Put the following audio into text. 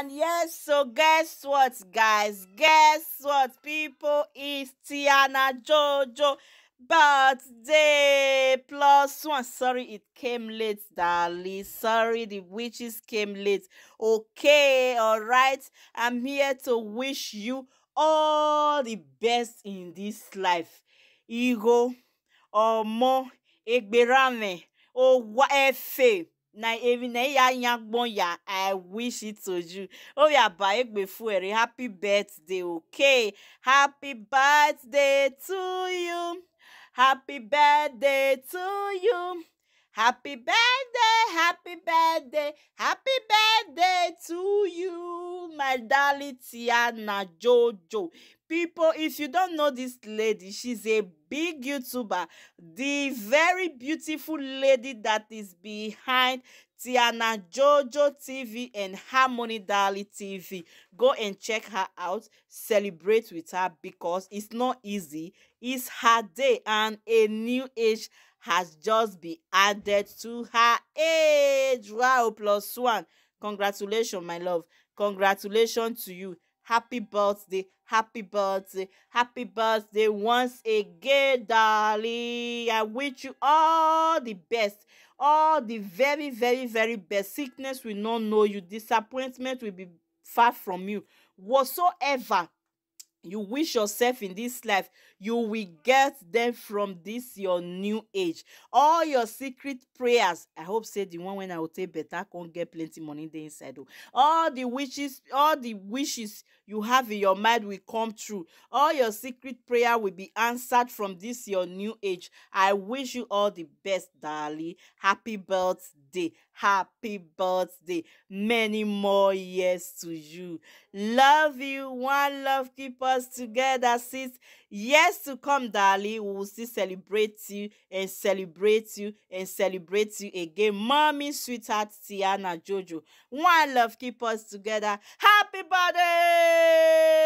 and yes so guess what guys guess what people it's Tiana Jojo birthday plus one sorry it came late darling sorry the witches came late okay all right i'm here to wish you all the best in this life igo ọmọ egberame owa efe na evi na ya nyagbon ya i wish it to you oye oh, abaye gbefu ere happy birthday okay happy birthday to you happy birthday to you happy birthday happy birthday happy. Dalitia Jojo, People, if you don't know this lady, she's a big YouTuber. The very beautiful lady that is behind Tiana Jojo TV and Harmony Dali TV. Go and check her out. Celebrate with her because it's not easy. It's her day and a new age has just been added to her age. Wow, plus one. Congratulations, my love congratulations to you happy birthday happy birthday happy birthday once again darling i wish you all the best all the very very very best sickness will not know you disappointment will be far from you whatsoever you wish yourself in this life you will get them from this your new age all your secret prayers i hope say the one when i will take better con get plenty money dey inside o all the wishes all the wishes you have in your mind will come true all your secret prayer will be answered from this your new age i wish you all the best darling happy birthday happy birthday. Many more years to you. Love you. One love keep us together, Since Years to come, darling. We will still celebrate you and celebrate you and celebrate you again. Mommy, sweetheart, Tiana, Jojo. One love keep us together. Happy birthday!